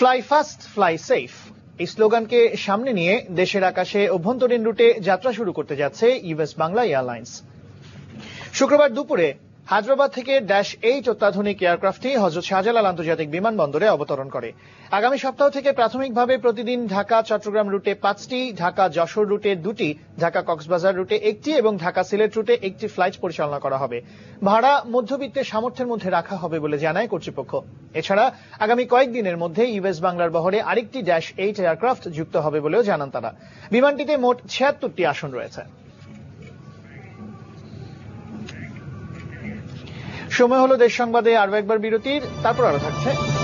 fly fast fly safe এই স্লোগানকে সামনে নিয়ে দেশের আকাশে অভ্যন্তরীণ রুটে যাত্রা শুরু করতে যাচ্ছে ইউএস বাংলা এয়ারলাইন্স শুক্রবার দুপুরে হায়দ্রাবাদ থেকে ড্যাশ এইট অত্যাধুনিক এয়ারক্রাফটটি হজরত শাহজালাল আন্তর্জাতিক বিমানবন্দরে অবতরণ করে আগামী সপ্তাহ থেকে প্রাথমিকভাবে প্রতিদিন ঢাকা চট্টগ্রাম রুটে পাঁচটি ঢাকা যশোর রুটে দুটি ঢাকা কক্সবাজার রুটে একটি এবং ঢাকা সিলেট রুটে একটি ফ্লাইট পরিচালনা করা হবে ভাড়া মধ্যবিত্তের সামর্থ্যের মধ্যে রাখা হবে বলে জানায় কর্তৃপক্ষ এছাড়া আগামী কয়েকদিনের মধ্যে ইউএস বাংলার বহরে আরেকটি ড্যাশ এইট এয়ারক্রাফট যুক্ত হবে বলেও জানান তারা বিমানটিতে মোট ছিয়াত্তরটি আসন রয়েছে সময় হলো দেশ সংবাদে আরো একবার বিরতির তারপর আরো থাকছে